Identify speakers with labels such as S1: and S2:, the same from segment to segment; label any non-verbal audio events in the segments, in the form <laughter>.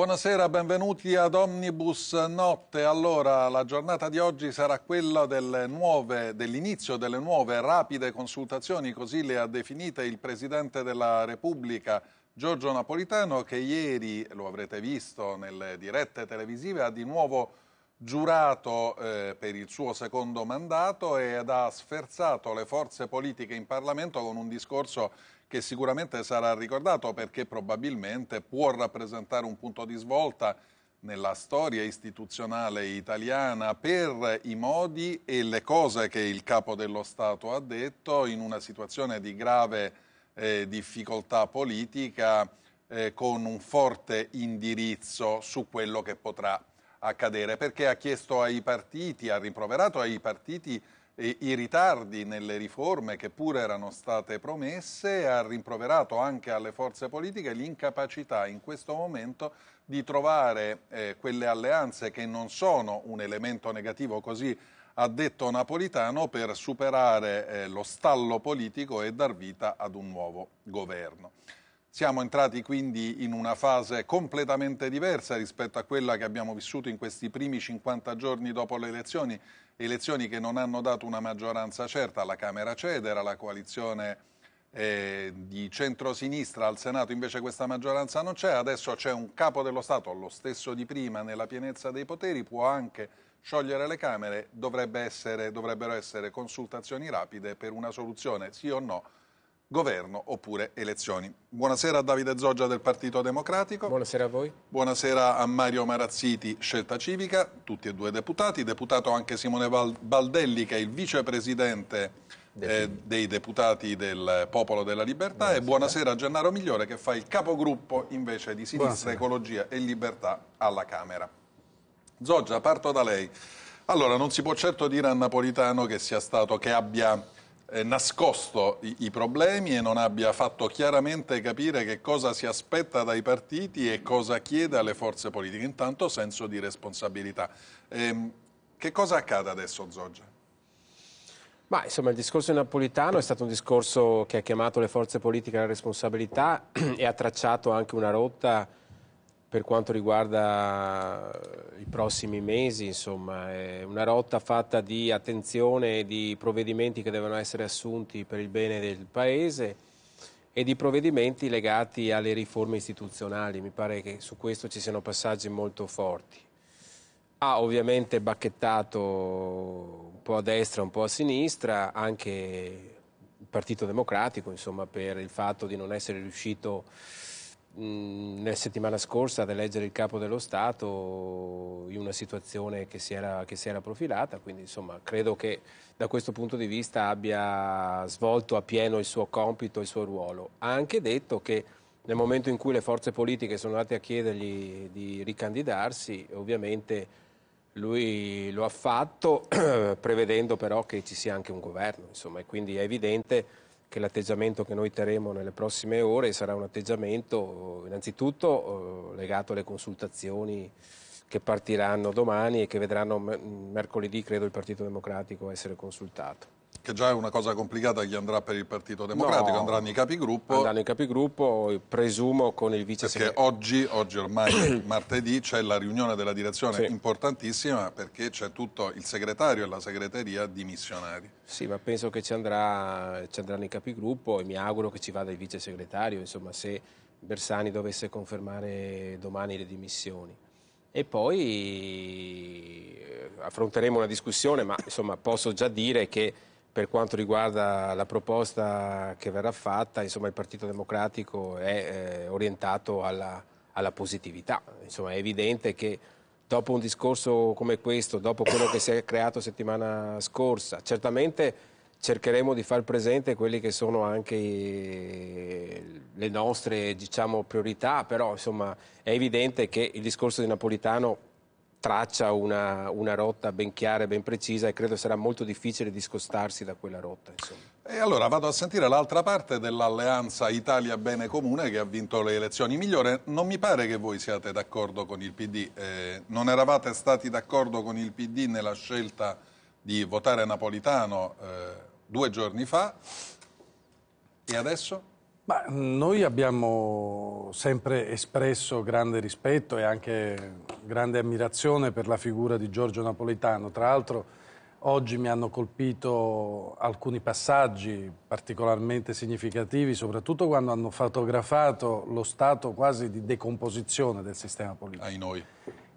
S1: Buonasera, benvenuti ad Omnibus Notte. Allora, la giornata di oggi sarà quella dell'inizio delle nuove rapide consultazioni, così le ha definite il Presidente della Repubblica Giorgio Napolitano, che ieri, lo avrete visto nelle dirette televisive, ha di nuovo giurato eh, per il suo secondo mandato ed ha sferzato le forze politiche in Parlamento con un discorso che sicuramente sarà ricordato perché probabilmente può rappresentare un punto di svolta nella storia istituzionale italiana per i modi e le cose che il capo dello Stato ha detto in una situazione di grave eh, difficoltà politica eh, con un forte indirizzo su quello che potrà accadere perché ha chiesto ai partiti, ha rimproverato ai partiti i ritardi nelle riforme che pure erano state promesse e ha rimproverato anche alle forze politiche l'incapacità in questo momento di trovare eh, quelle alleanze che non sono un elemento negativo così ha detto Napolitano per superare eh, lo stallo politico e dar vita ad un nuovo governo. Siamo entrati quindi in una fase completamente diversa rispetto a quella che abbiamo vissuto in questi primi 50 giorni dopo le elezioni elezioni che non hanno dato una maggioranza certa alla Camera Cedera, la coalizione eh, di centrosinistra al Senato invece questa maggioranza non c'è, adesso c'è un capo dello Stato, lo stesso di prima nella pienezza dei poteri, può anche sciogliere le Camere, Dovrebbe essere, dovrebbero essere consultazioni rapide per una soluzione, sì o no, governo oppure elezioni. Buonasera a Davide Zoggia del Partito Democratico. Buonasera a voi. Buonasera a Mario Marazziti, Scelta Civica, tutti e due deputati. Deputato anche Simone Baldelli che è il vicepresidente eh, dei deputati del Popolo della Libertà buonasera. e buonasera a Gennaro Migliore che fa il capogruppo invece di Sinistra, buonasera. Ecologia e Libertà alla Camera. Zoggia, parto da lei. Allora, non si può certo dire a Napolitano che sia stato, che abbia eh, nascosto i, i, problemi e non abbia fatto chiaramente capire che cosa si aspetta dai partiti e cosa chiede alle forze politiche. Intanto senso di responsabilità. Eh, che cosa accade adesso, Zoggia?
S2: Ma insomma il discorso di Napolitano è stato un discorso che ha chiamato le forze politiche alla responsabilità <clears throat> e ha tracciato anche una rotta per quanto riguarda eh, i prossimi mesi, insomma, è una rotta fatta di attenzione e di provvedimenti che devono essere assunti per il bene del Paese e di provvedimenti legati alle riforme istituzionali. Mi pare che su questo ci siano passaggi molto forti. Ha ovviamente bacchettato un po' a destra, un po' a sinistra, anche il Partito Democratico, insomma, per il fatto di non essere riuscito a nella settimana scorsa ad eleggere il capo dello Stato in una situazione che si, era, che si era profilata, quindi insomma credo che da questo punto di vista abbia svolto a pieno il suo compito, il suo ruolo. Ha anche detto che nel momento in cui le forze politiche sono andate a chiedergli di ricandidarsi, ovviamente lui lo ha fatto <clears throat> prevedendo però che ci sia anche un governo, insomma, e quindi è evidente che l'atteggiamento che noi terremo nelle prossime ore sarà un atteggiamento eh, innanzitutto eh, legato alle consultazioni che partiranno domani e che vedranno mercoledì, credo, il Partito Democratico essere consultato.
S1: Che già è una cosa complicata chi andrà per il Partito Democratico, no, andranno i capigruppo. Andranno i capigruppo, presumo con il vice segretario. Perché oggi, oggi ormai <clears throat> martedì, c'è la riunione della direzione sì. importantissima perché c'è tutto il segretario e la segreteria dimissionari.
S2: Sì, ma penso che ci, andrà, ci andranno i capigruppo e mi auguro che ci vada il vice segretario, insomma, se Bersani dovesse confermare domani le dimissioni e poi eh, affronteremo una discussione, ma insomma posso già dire che per quanto riguarda la proposta che verrà fatta, insomma, il Partito Democratico è eh, orientato alla, alla positività. Insomma, è evidente che dopo un discorso come questo, dopo quello che si è creato settimana scorsa, certamente cercheremo di far presente quelle che sono anche le nostre diciamo, priorità, però insomma, è evidente che il discorso di Napolitano traccia una, una, rotta ben chiara e ben precisa e credo sarà molto difficile discostarsi da quella rotta. Insomma.
S1: E allora vado a sentire l'altra parte dell'alleanza Italia Bene Comune che ha vinto le elezioni migliore. Non mi pare che voi siate d'accordo con il PD. Eh, non eravate stati d'accordo con il PD nella scelta di votare Napolitano eh, due giorni fa. E adesso?
S3: Ma mm, noi abbiamo sempre espresso grande rispetto e anche grande ammirazione per la figura di Giorgio Napolitano. Tra l'altro oggi mi hanno colpito alcuni passaggi particolarmente significativi, soprattutto quando hanno fotografato lo stato quasi di decomposizione del sistema politico. Ai noi.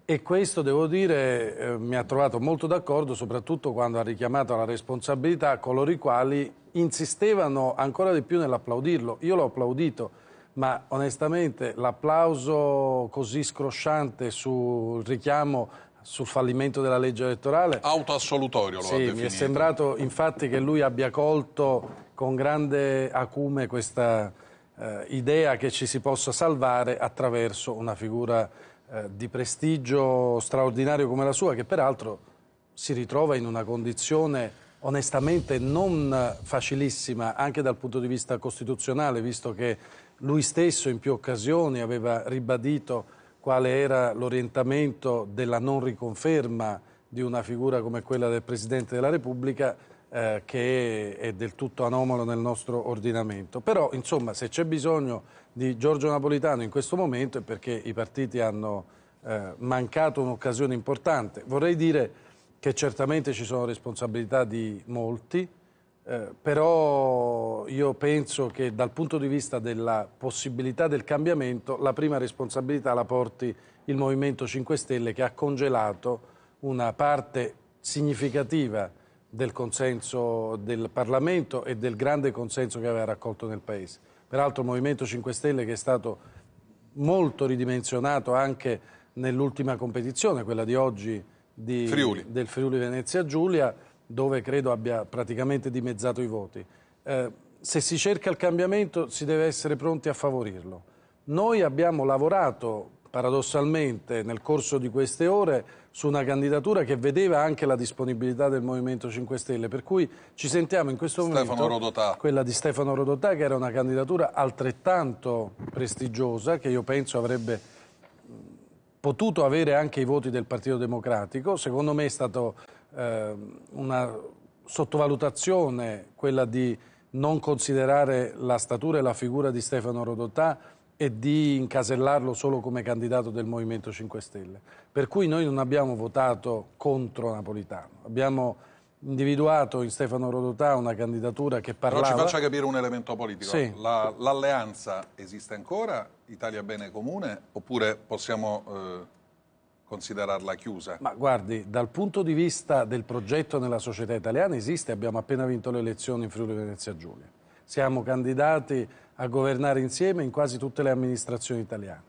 S3: E questo, devo dire, eh, mi ha trovato molto d'accordo, soprattutto quando ha richiamato alla responsabilità coloro i quali insistevano ancora di più nell'applaudirlo. Io l'ho applaudito, ma onestamente l'applauso così scrosciante sul richiamo sul fallimento della legge elettorale...
S1: Autoassolutorio lo sì, ha definito. mi è sembrato
S3: infatti che lui abbia colto con grande acume questa eh, idea che ci si possa salvare attraverso una figura eh, di prestigio straordinario come la sua, che peraltro si ritrova in una condizione onestamente non facilissima anche dal punto di vista costituzionale, visto che lui stesso in più occasioni aveva ribadito quale era l'orientamento della non riconferma di una figura come quella del Presidente della Repubblica eh, che è del tutto anomalo nel nostro ordinamento. Però, insomma, se c'è bisogno di Giorgio Napolitano in questo momento è perché i partiti hanno eh, mancato un'occasione importante. Vorrei dire che certamente ci sono responsabilità di molti, eh, però io penso che dal punto di vista della possibilità del cambiamento la prima responsabilità la porti il Movimento 5 Stelle che ha congelato una parte significativa del consenso del Parlamento e del grande consenso che aveva raccolto nel Paese peraltro il Movimento 5 Stelle che è stato molto ridimensionato anche nell'ultima competizione, quella di oggi di, Friuli. del Friuli Venezia Giulia, dove credo abbia praticamente dimezzato i voti. Eh, se si cerca il cambiamento si deve essere pronti a favorirlo. Noi abbiamo lavorato paradossalmente nel corso di queste ore su una candidatura che vedeva anche la disponibilità del Movimento 5 Stelle, per cui ci sentiamo in questo Stefano momento Rodotà. quella di Stefano Rodotà che era una candidatura altrettanto prestigiosa che io penso avrebbe potuto avere anche i voti del Partito Democratico, secondo me è stata eh, una sottovalutazione quella di non considerare la statura e la figura di Stefano Rodotà e di incasellarlo solo come candidato del Movimento 5 Stelle. Per cui noi non abbiamo votato contro Napolitano, abbiamo individuato in Stefano Rodotà una candidatura che parlava... Però ci faccia
S1: capire un elemento politico. Sì. l'alleanza esiste ancora? Italia Bene Comune? Oppure possiamo eh, considerarla chiusa?
S3: Ma guardi, dal punto di vista del progetto nella società italiana esiste, abbiamo appena vinto le elezioni in Friuli Venezia Giulia siamo candidati a governare insieme in quasi tutte le amministrazioni italiane.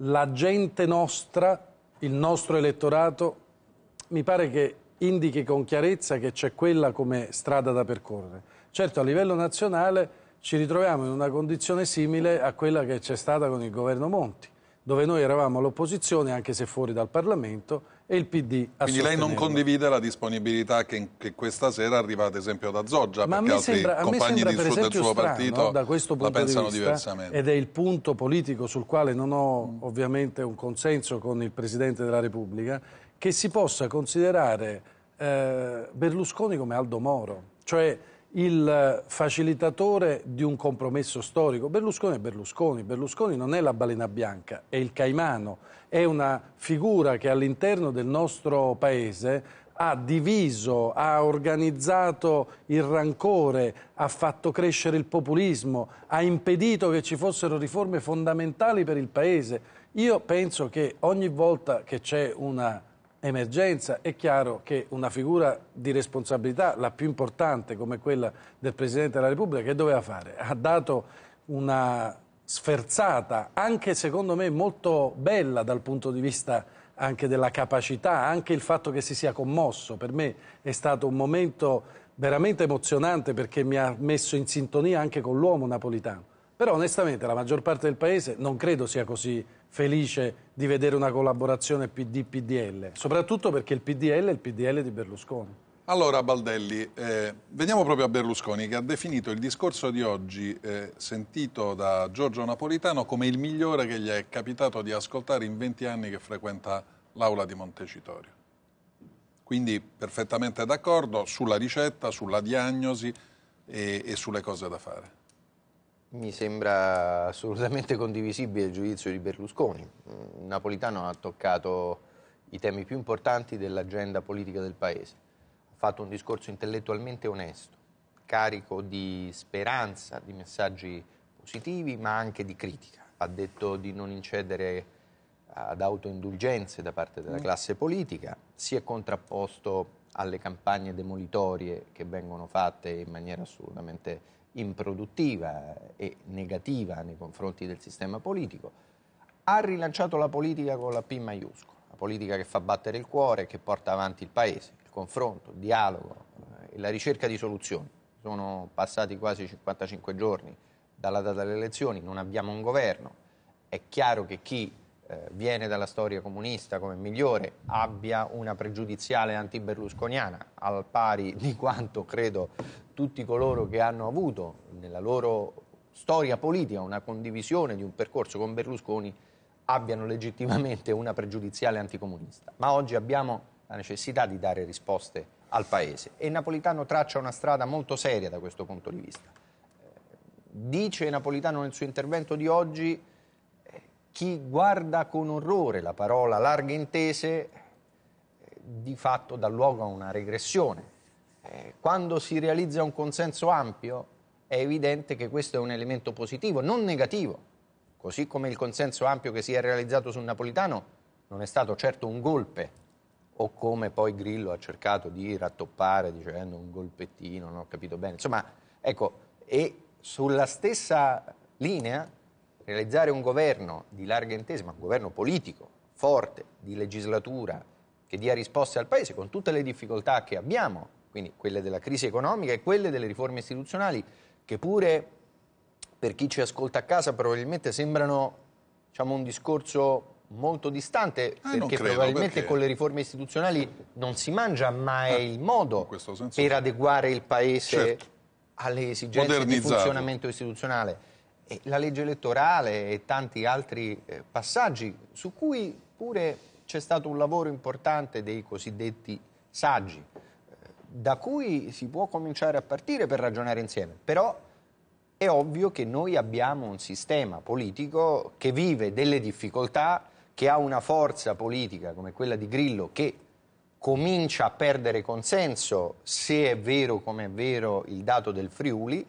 S3: La gente nostra, il nostro elettorato, mi pare che indichi con chiarezza che c'è quella come strada da percorrere. Certo, a livello nazionale ci ritroviamo in una condizione simile a quella che c'è stata con il governo Monti, dove noi eravamo all'opposizione, anche se fuori dal Parlamento, e il PD a Quindi lei non
S1: condivide la disponibilità che, che, questa sera arriva ad esempio da Zoggia, Ma perché altri sembra, compagni sembra, di, del suo partito strano, la pensano di vista, diversamente.
S3: Ed è il punto politico sul quale non ho ovviamente un consenso con il Presidente della Repubblica, che si possa considerare eh, Berlusconi come Aldo Moro, cioè il facilitatore di un compromesso storico. Berlusconi è Berlusconi, Berlusconi non è la balena bianca, è il caimano è una figura che all'interno del nostro Paese ha diviso, ha organizzato il rancore, ha fatto crescere il populismo, ha impedito che ci fossero riforme fondamentali per il Paese. Io penso che ogni volta che c'è una emergenza è chiaro che una figura di responsabilità, la più importante come quella del Presidente della Repubblica, che doveva fare? Ha dato una sferzata, anche secondo me molto bella dal punto di vista anche della capacità, anche il fatto che si sia commosso. Per me è stato un momento veramente emozionante perché mi ha messo in sintonia anche con l'uomo napolitano. Però onestamente la maggior parte del paese non credo sia così felice di vedere una collaborazione PD-PDL, soprattutto perché il PDL è il PDL di Berlusconi.
S1: Allora Baldelli, eh, veniamo proprio a Berlusconi che ha definito il discorso di oggi eh, sentito da Giorgio Napolitano come il migliore che gli è capitato di ascoltare in 20 anni che frequenta l'aula di Montecitorio. Quindi perfettamente d'accordo sulla ricetta, sulla diagnosi e, e sulle cose da fare.
S4: Mi sembra assolutamente condivisibile il giudizio di Berlusconi. Napolitano ha toccato i temi più importanti dell'agenda politica del Paese fatto un discorso intellettualmente onesto, carico di speranza, di messaggi positivi, ma anche di critica. Ha detto di non incedere ad autoindulgenze da parte della mm. classe politica, si è contrapposto alle campagne demolitorie che vengono fatte in maniera assolutamente improduttiva e negativa nei confronti del sistema politico, ha rilanciato la politica con la P maiuscola, la politica che fa battere il cuore e che porta avanti il Paese confronto, il dialogo, e eh, la ricerca di soluzioni. Sono passati quasi 55 giorni dalla data delle elezioni, non abbiamo un governo. È chiaro che chi eh, viene dalla storia comunista come migliore abbia una pregiudiziale anti-berlusconiana, al pari di quanto credo tutti coloro che hanno avuto nella loro storia politica una condivisione di un percorso con Berlusconi abbiano legittimamente una pregiudiziale anticomunista. Ma oggi abbiamo la necessità di dare risposte al Paese. E Napolitano traccia una strada molto seria da questo punto di vista. Dice Napolitano nel suo intervento di oggi, eh, chi guarda con orrore la parola larghe intese eh, di fatto dà luogo a una regressione. Eh, quando si realizza un consenso ampio è evidente che questo è un elemento positivo, non negativo. Così come il consenso ampio che si è realizzato sul Napolitano non è stato certo un golpe o come poi Grillo ha cercato di rattoppare dicendo un golpettino, non ho capito bene. Insomma, ecco, e sulla stessa linea realizzare un governo di larga intesa, ma un governo politico, forte, di legislatura, che dia risposte al Paese con tutte le difficoltà che abbiamo, quindi quelle della crisi economica e quelle delle riforme istituzionali, che pure per chi ci ascolta a casa probabilmente sembrano diciamo, un discorso molto distante, eh, perché credo, probabilmente perché... con le riforme istituzionali non si mangia, ma è eh, il modo senso, per adeguare il Paese certo. alle esigenze di funzionamento istituzionale. E la legge elettorale e tanti altri eh, passaggi su cui pure c'è stato un lavoro importante dei cosiddetti saggi, eh, da cui si può cominciare a partire per ragionare insieme. Però è ovvio che noi abbiamo un sistema politico che vive delle difficoltà che ha una forza politica come quella di Grillo che comincia a perdere consenso, se è vero come è vero il dato del Friuli,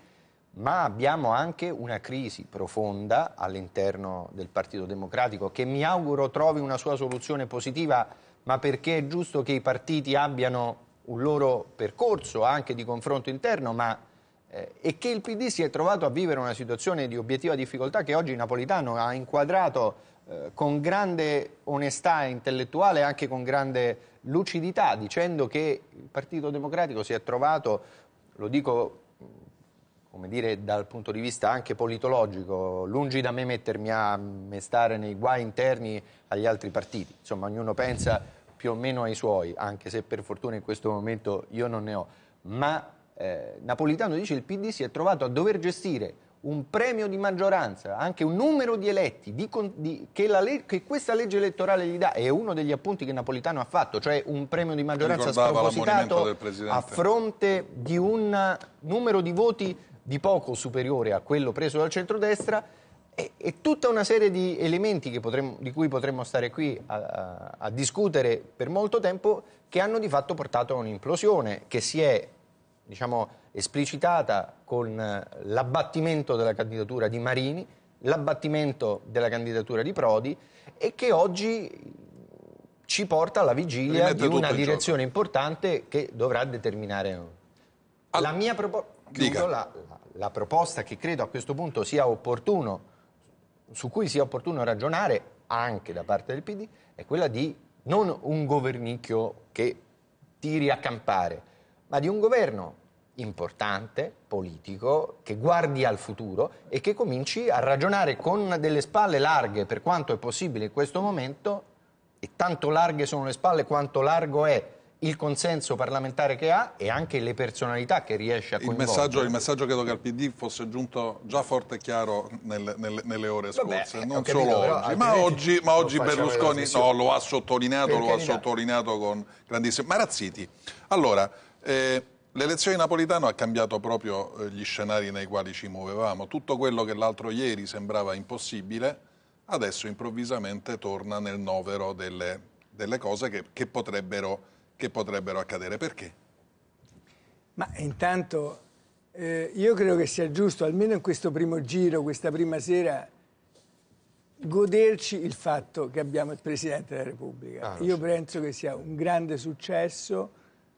S4: ma abbiamo anche una crisi profonda all'interno del Partito Democratico che mi auguro trovi una sua soluzione positiva, ma perché è giusto che i partiti abbiano un loro percorso anche di confronto interno, ma eh, e che il PD si è trovato a vivere una situazione di obiettiva difficoltà che oggi Napolitano ha inquadrato eh, con grande onestà intellettuale e anche con grande lucidità dicendo che il Partito Democratico si è trovato, lo dico mm, come dire, dal punto di vista anche politologico, lungi da me mettermi a mm, stare nei guai interni agli altri partiti, insomma ognuno pensa più o meno ai suoi, anche se per fortuna in questo momento io non ne ho, ma eh, Napolitano dice che il PD si è trovato a dover gestire un premio di maggioranza, anche un numero di eletti di, di, che, le, che, questa legge elettorale gli dà, è uno degli appunti che Napolitano ha fatto, cioè un premio di maggioranza spropositato a fronte di un numero di voti di poco superiore a quello preso dal centrodestra e, tutta una serie di elementi potremmo, di cui potremmo stare qui a, a, a discutere per molto tempo che hanno di fatto portato a un'implosione che si è diciamo, esplicitata con eh, l'abbattimento della candidatura di Marini, l'abbattimento della candidatura di Prodi e che oggi ci porta alla vigilia di una direzione gioco. importante che dovrà determinare... All... La mia proposta... La, la proposta che credo a questo punto sia opportuno, su cui sia opportuno ragionare anche da parte del PD, è quella di non un governicchio che tiri a campare, ma di un governo importante, politico, che guardi al futuro e che cominci a ragionare con delle spalle larghe per quanto è possibile in questo momento e tanto larghe sono le spalle quanto largo è il consenso parlamentare che ha
S1: e anche le personalità che riesce a coinvolgere. Il messaggio, il messaggio credo che al PD fosse giunto già forte e chiaro nel, nel, nelle ore Vabbè, scorse, eh, non capito, solo però, oggi, ma oggi, ma oggi Berlusconi no, lo ha sottolineato, lo ha sottolineato con grandissimo... Marazziti, allora... Eh, L'elezione napolitano ha cambiato proprio eh, gli scenari nei quali ci muovevamo. Tutto quello che l'altro ieri sembrava impossibile, adesso improvvisamente torna nel novero delle, delle cose che, che, potrebbero, che, potrebbero, accadere. Perché?
S5: Ma intanto eh, io credo che sia giusto, almeno in questo primo giro, questa prima sera, goderci il fatto che abbiamo il Presidente della Repubblica. Ah, io penso che sia un grande successo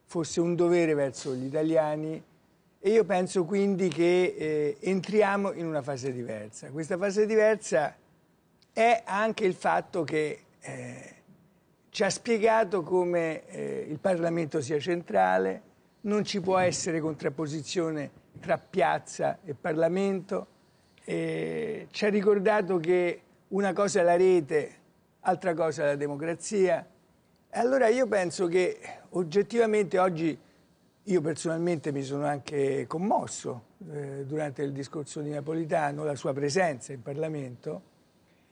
S5: fosse un dovere verso gli italiani e io penso quindi che eh, entriamo in una fase diversa. Questa fase diversa è anche il fatto che eh, ci ha spiegato come eh, il Parlamento sia centrale, non ci può essere contrapposizione tra piazza e Parlamento, ci ha ricordato che una cosa è la rete, altra cosa è la democrazia, allora io penso che oggettivamente oggi io personalmente mi sono anche commosso eh, durante il discorso di Napolitano, la sua presenza in Parlamento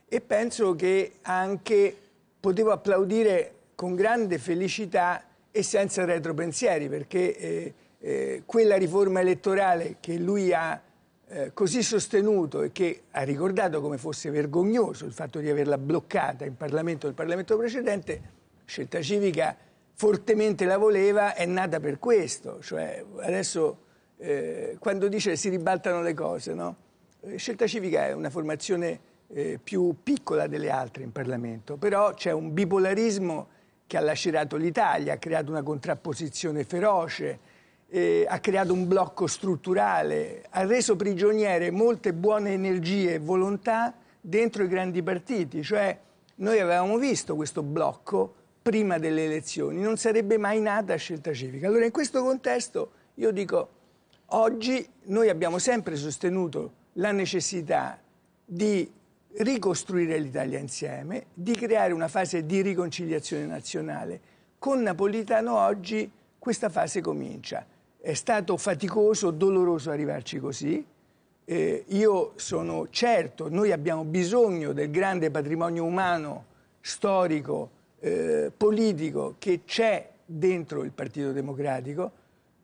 S5: e penso che anche potevo applaudire con grande felicità e senza retropensieri perché eh, eh, quella riforma elettorale che lui ha eh, così sostenuto e che ha ricordato come fosse vergognoso il fatto di averla bloccata in Parlamento del Parlamento precedente Scelta Civica fortemente la voleva, è nata per questo. Cioè, adesso, eh, quando dice si ribaltano le cose, no? Eh, scelta Civica è una formazione eh, più piccola delle altre in Parlamento, però c'è un bipolarismo che ha lacerato l'Italia, ha creato una contrapposizione feroce, eh, ha creato un blocco strutturale, ha reso prigioniere molte buone energie e volontà dentro i grandi partiti. Cioè, noi avevamo visto questo blocco prima delle elezioni, non sarebbe mai nata scelta civica. Allora in questo contesto io dico, oggi noi abbiamo sempre sostenuto la necessità di ricostruire l'Italia insieme, di creare una fase di riconciliazione nazionale. Con Napolitano oggi questa fase comincia. È stato faticoso, doloroso arrivarci così. Eh, io sono certo, noi abbiamo bisogno del grande patrimonio umano, storico, eh, politico che c'è dentro il Partito Democratico,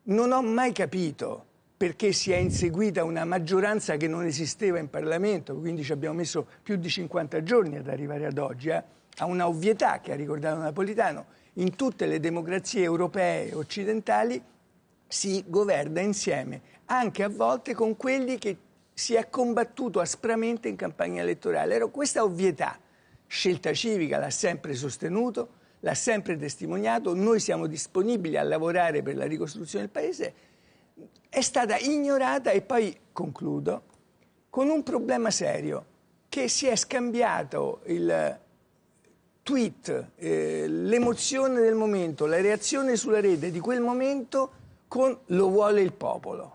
S5: non ho mai capito perché si è inseguita una maggioranza che non esisteva in Parlamento, quindi ci abbiamo messo più di 50 giorni ad arrivare ad oggi, eh, a una ovvietà che ha ricordato Napolitano. In tutte le democrazie europee e occidentali si governa insieme, anche a volte con quelli che si è combattuto aspramente in campagna elettorale. Era questa ovvietà Scelta Civica l'ha sempre sostenuto, l'ha sempre testimoniato, noi siamo disponibili a lavorare per la ricostruzione del Paese, è stata ignorata e poi concludo con un problema serio che si è scambiato il tweet, eh, l'emozione del momento, la reazione sulla rete di quel momento con lo vuole il popolo.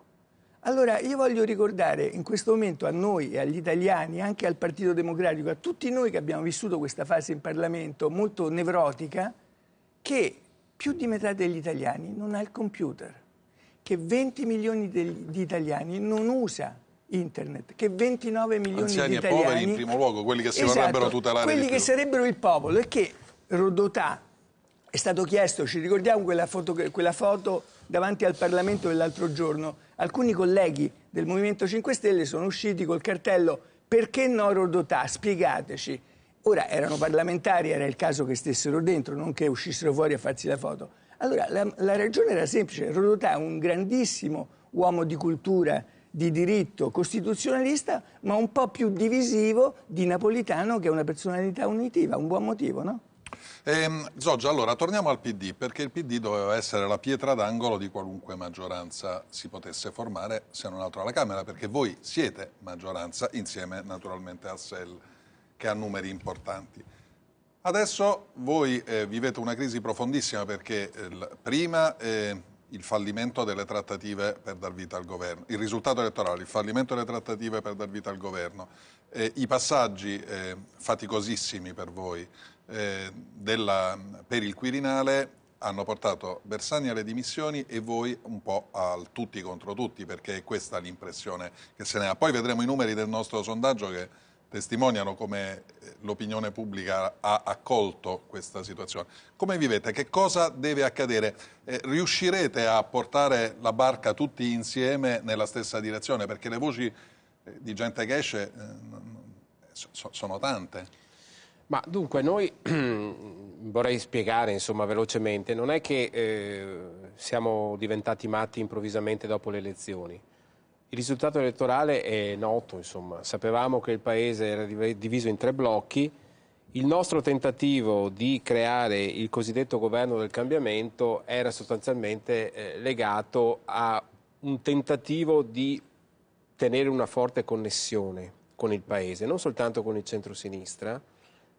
S5: Allora io voglio ricordare in questo momento a noi e agli italiani, anche al Partito Democratico, a tutti noi che abbiamo vissuto questa fase in Parlamento molto nevrotica, che più di metà degli italiani non ha il computer, che 20 milioni de- di italiani non usa internet, che 29 milioni Anziani di italiani... Anziani e poveri in primo
S1: luogo, quelli che si esatto, vorrebbero tutelare quelli che
S5: sarebbero il popolo e che Rodotà è stato chiesto, ci ricordiamo quella foto, quella foto davanti al Parlamento dell'altro giorno, alcuni colleghi del Movimento 5 Stelle sono usciti col cartello perché no Rodotà? Spiegateci. Ora erano parlamentari, era il caso che stessero dentro, non che uscissero fuori a farsi la foto. Allora la, la ragione era semplice, Rodotà è un grandissimo uomo di cultura, di diritto costituzionalista, ma un po' più divisivo di Napolitano che è una personalità unitiva, un buon motivo, no?
S1: Ehm, Zoggia, allora torniamo al PD, perché il PD doveva essere la pietra d'angolo di qualunque maggioranza si potesse formare, se non altro alla Camera, perché voi siete maggioranza insieme naturalmente a SEL, che ha numeri importanti. Adesso voi eh, vivete una crisi profondissima perché eh, prima eh, il fallimento delle trattative per dar vita al governo, il risultato elettorale, il fallimento delle trattative per dar vita al governo, eh, i passaggi eh, faticosissimi per voi, eh, della, per il Quirinale hanno portato Bersani alle dimissioni e voi un po' al tutti contro tutti, perché è questa l'impressione che se ne ha. Poi vedremo i numeri del nostro sondaggio che testimoniano come eh, l'opinione pubblica ha accolto questa situazione. Come vivete? Che cosa deve accadere? Eh, riuscirete a portare la barca tutti insieme nella stessa direzione? Perché le voci eh, di gente che esce eh, sono tante. Ma dunque noi <clears throat> vorrei
S2: spiegare insomma, velocemente, non è che eh, siamo diventati matti improvvisamente dopo le elezioni. Il risultato elettorale è noto, insomma. sapevamo che il paese era diviso in tre blocchi, il nostro tentativo di creare il cosiddetto governo del cambiamento era sostanzialmente eh, legato a un tentativo di tenere una forte connessione con il paese, non soltanto con il centro-sinistra,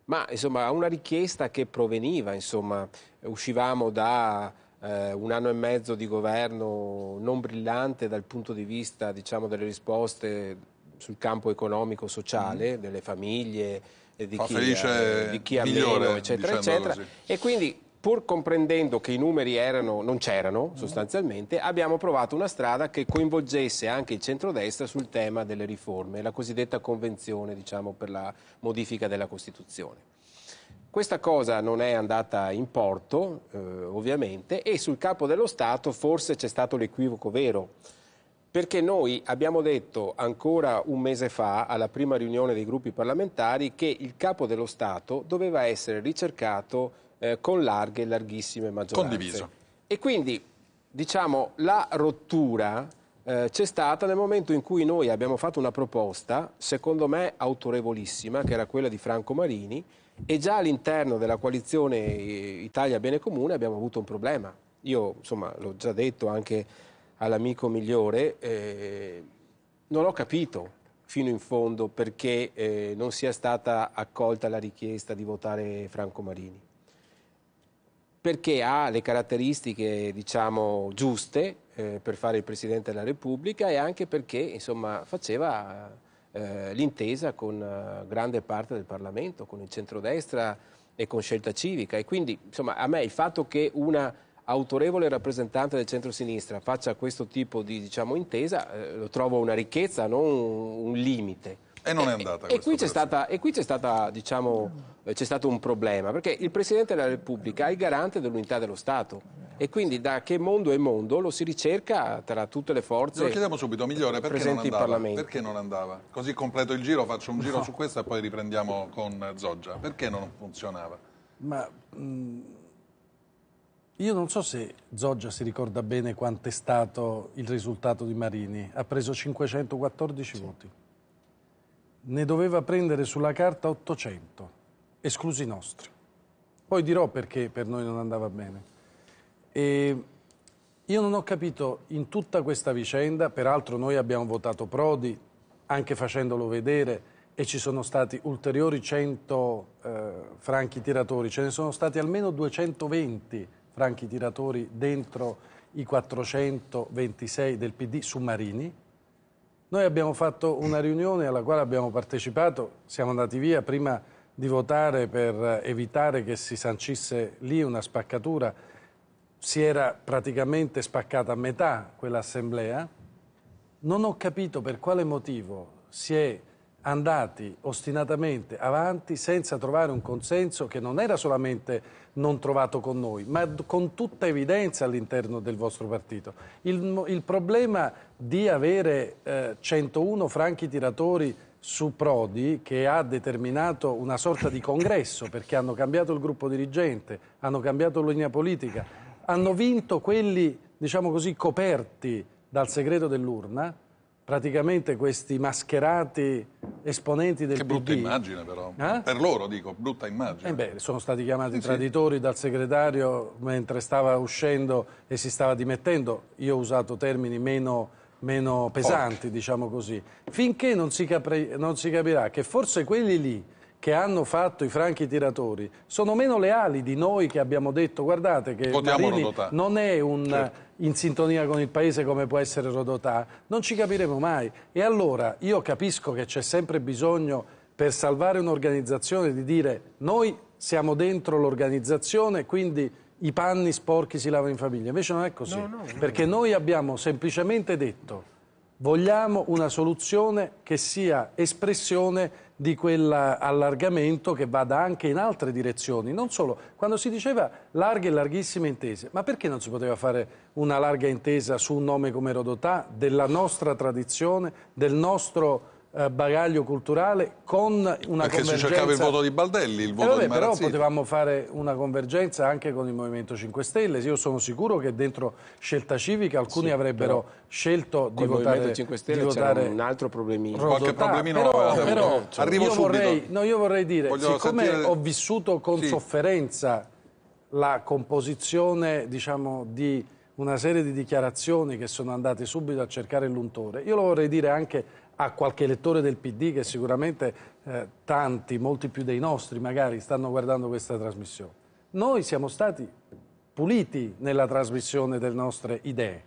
S2: ma insomma una richiesta che proveniva, insomma, uscivamo da eh, un anno e mezzo di governo non brillante dal punto di vista diciamo, delle risposte sul campo economico-sociale, mm. Mm-hmm. delle famiglie, eh, di chi, eh, di chi, ha meno, eccetera, eccetera. Così. E quindi pur comprendendo che i numeri erano, non c'erano mhm. sostanzialmente, abbiamo provato una strada che coinvolgesse anche il centrodestra sul tema delle riforme, la cosiddetta convenzione diciamo, per la modifica della Costituzione. Questa cosa non è andata in porto, eh, ovviamente, e sul capo dello Stato forse c'è stato l'equivoco vero, perché noi abbiamo detto ancora un mese fa, alla prima riunione dei gruppi parlamentari, che il capo dello Stato doveva essere ricercato eh, con larghe e larghissime maggioranze. Condiviso. E quindi, diciamo, la rottura eh, c'è stata nel momento in cui noi abbiamo fatto una proposta, secondo me autorevolissima, che era quella di Franco Marini, e già all'interno della coalizione Italia Bene Comune abbiamo avuto un problema. Io, insomma, l'ho già detto anche all'amico migliore, eh, non ho capito fino in fondo perché eh, non sia stata accolta la richiesta di votare Franco Marini perché ha le caratteristiche diciamo, giuste eh, per fare il Presidente della Repubblica e anche perché insomma, faceva eh, l'intesa con eh, grande parte del Parlamento, con il centrodestra e con scelta civica e quindi insomma, a me il fatto che una autorevole rappresentante del centro-sinistra faccia questo tipo di diciamo, intesa eh, lo trovo una ricchezza, non un, un limite. E non è andata. E, e qui c'è stata, e qui c'è stata, diciamo, eh, c'è stato un problema, perché il Presidente della Repubblica è il garante dell'unità dello Stato. E quindi da che mondo è mondo lo si ricerca
S1: tra tutte le forze. Lo chiediamo subito, migliore, perché non, andava, perché non andava? Così completo il giro, faccio un giro no. su questo e poi riprendiamo con Zoggia. Perché non funzionava?
S3: Ma mh, mm, io non so se Zoggia si ricorda bene quanto è stato il risultato di Marini. Ha preso 514 sì. voti ne doveva prendere sulla carta 800, esclusi i nostri. Poi dirò perché per noi non andava bene. E io non ho capito in tutta questa vicenda, peraltro noi abbiamo votato Prodi, anche facendolo vedere, e ci sono stati ulteriori 100 eh, franchi tiratori, ce ne sono stati almeno 220 franchi tiratori dentro i 426 del PD su Marini, noi abbiamo fatto una riunione alla quale abbiamo partecipato, siamo andati via prima di votare per evitare che si sancisse lì una spaccatura. Si era praticamente spaccata a metà quell'assemblea. Non ho capito per quale motivo si è andati ostinatamente avanti senza trovare un consenso che non era solamente non trovato con noi, ma con tutta evidenza all'interno del vostro partito. Il, il problema di avere eh, 101 franchi tiratori su Prodi che ha determinato una sorta di congresso <laughs> perché hanno cambiato il gruppo dirigente, hanno cambiato linea politica, hanno vinto quelli, diciamo così, coperti dal segreto dell'urna, praticamente questi mascherati esponenti del che PD. Che brutta immagine
S1: però, eh? per loro dico, brutta immagine.
S3: Eh beh, sono stati chiamati sì, traditori sì. dal segretario mentre stava uscendo e si stava dimettendo, io ho usato termini meno meno pesanti, Forti. diciamo così, finché non si, capre, non si capirà che forse quelli lì che hanno fatto i franchi tiratori sono meno leali di noi che abbiamo detto guardate che Votiamo Marini Rodotà. non è un, certo. in sintonia con il paese come può essere Rodotà, non ci capiremo mai. E allora io capisco che c'è sempre bisogno per salvare un'organizzazione di dire noi siamo dentro l'organizzazione, quindi i panni sporchi si lavano in famiglia. Invece non è così, no, no, perché no. noi abbiamo semplicemente detto vogliamo una soluzione che sia espressione di quell'allargamento che vada anche in altre direzioni, non solo. Quando si diceva larghe e larghissime intese, ma perché non si poteva fare una larga intesa su un nome come Rodotà, della nostra tradizione, del nostro eh, bagaglio culturale con una Perché convergenza... si cercava il voto
S1: di Baldelli, il eh, voto eh vabbè, di Marazzini. Però
S3: potevamo fare una convergenza anche con il Movimento 5 Stelle. Io sono sicuro che dentro scelta civica alcuni sì, avrebbero scelto di votare... il Movimento 5 Stelle votare un altro problemino. Rodotà. Qualche problemino però, però, però cioè, Arrivo io subito. vorrei, no, io vorrei dire, Voglio siccome sentire... ho vissuto con sì. sofferenza la composizione diciamo, di una serie di dichiarazioni che sono andate subito a cercare l'untore, io lo vorrei dire anche a qualche elettore del PD che sicuramente eh, tanti, molti più dei nostri magari, stanno guardando questa trasmissione. Noi siamo stati puliti nella trasmissione delle nostre idee.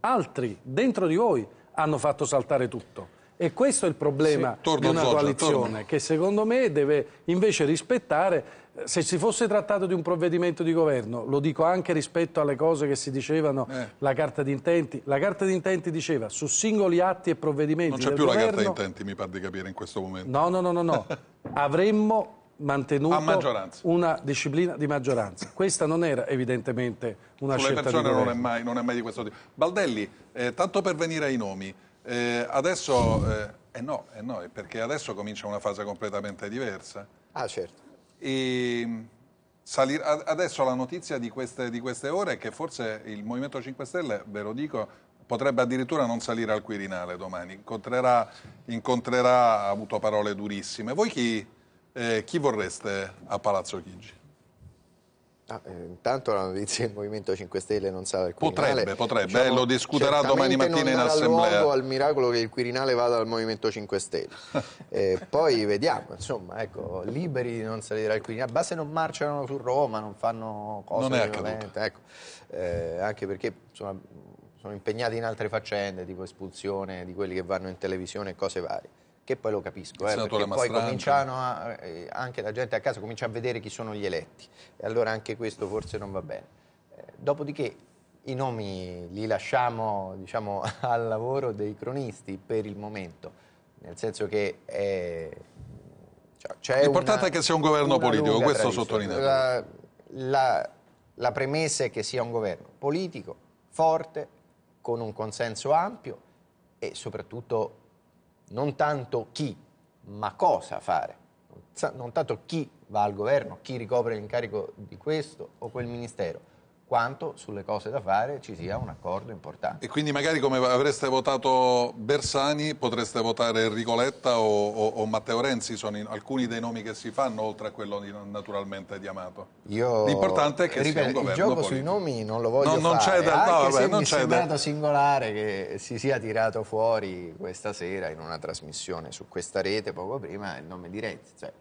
S3: Altri, dentro di voi, hanno fatto saltare tutto. E questo è il problema sì, di una coalizione torno. che secondo me deve invece rispettare eh, se si fosse trattato di un provvedimento di governo, lo dico anche rispetto alle cose che si dicevano, eh. la carta d'intenti, la carta di diceva su singoli atti e provvedimenti. Non c'è più governo, la carta
S1: d'intenti, mi pare di capire in questo
S3: momento. No, no, no, no, no. <laughs> avremmo mantenuto una disciplina di maggioranza. Questa non era evidentemente una Sulle scelta di governo. Sulle
S1: persone non è mai di questo tipo. Baldelli, eh, tanto per venire ai nomi, eh, adesso, eh, eh, no, eh no, perché adesso comincia una fase completamente diversa. Ah, certo. E, mm, salir, adesso la notizia di queste, di queste ore è che forse il Movimento 5 Stelle, ve lo dico, potrebbe addirittura non salire al Quirinale domani, incontrerà, incontrerà ha avuto parole durissime. Voi chi, eh, chi vorreste a Palazzo Chigi?
S4: Ah, eh, intanto la notizia il Movimento 5 Stelle non sarà il Quirinale. Potrebbe, cioè, potrebbe, diciamo, lo discuterà domani mattina in assemblea. Non al miracolo che il Quirinale vada al Movimento 5 Stelle. <laughs> eh, poi vediamo, insomma, ecco, liberi di non salire al Quirinale, basta non marciano su Roma, non fanno cose non violente, ecco. Eh, anche perché insomma, sono impegnati in altre faccende, tipo espulsione di quelli che vanno in televisione e cose varie che poi lo capisco, eh, perché poi cominciano a, eh, anche la gente a casa comincia a vedere chi sono gli eletti e allora anche questo forse non va bene. Eh, dopodiché i nomi li lasciamo diciamo, <laughs> al lavoro dei cronisti per il momento, nel senso che è, cioè, L'importante è che sia un governo politico, questo sottolineo. La, la, la premessa è che sia un governo politico, forte, con un consenso ampio e soprattutto non tanto chi, ma cosa fare. Non tanto chi va al governo, chi ricopre l'incarico di questo o quel ministero, quanto sulle cose da fare ci sia un accordo importante.
S1: E quindi magari come avreste votato Bersani potreste votare Enrico Letta o, o, o Matteo Renzi, sono in, alcuni dei nomi che si fanno oltre a quello di, naturalmente di Amato. Io... L'importante è che ripeto, sia un governo Il gioco politico. sui
S4: nomi non lo voglio no, non fare, c'è del, anche no, vabbè, se non mi è sembrato del... singolare che si sia tirato fuori questa sera in una trasmissione su questa rete poco prima il nome di Renzi. Cioè,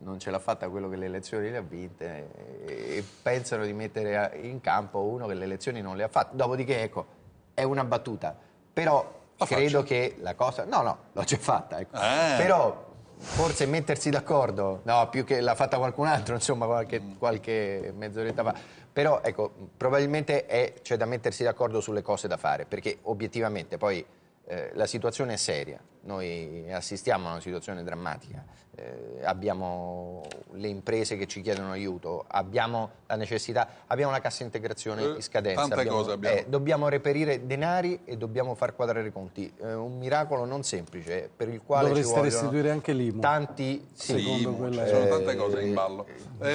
S4: non ce l'ha fatta quello che le elezioni le ha vinte e pensano di mettere in campo uno che le elezioni non le ha fatte. Dopodiché, ecco, è una battuta, però la credo faccio. che la cosa... No, no, l'ho già fatta, ecco. eh. Però forse mettersi d'accordo, no, più che l'ha fatta qualcun altro, insomma, qualche, qualche mezz'oretta fa. Però, ecco, probabilmente c'è cioè, da mettersi d'accordo sulle cose da fare, perché obiettivamente poi eh, la situazione è seria, noi assistiamo a una situazione drammatica, eh, abbiamo le imprese che ci chiedono aiuto, abbiamo la necessità, abbiamo la cassa integrazione eh, in scadenza, tante abbiamo, abbiamo. Eh, dobbiamo reperire denari e dobbiamo far quadrare i conti, eh, un miracolo non semplice per il quale dovreste restituire anche l'IMU. Tanti, sì, sì IMU, ci sono tante cose in ballo.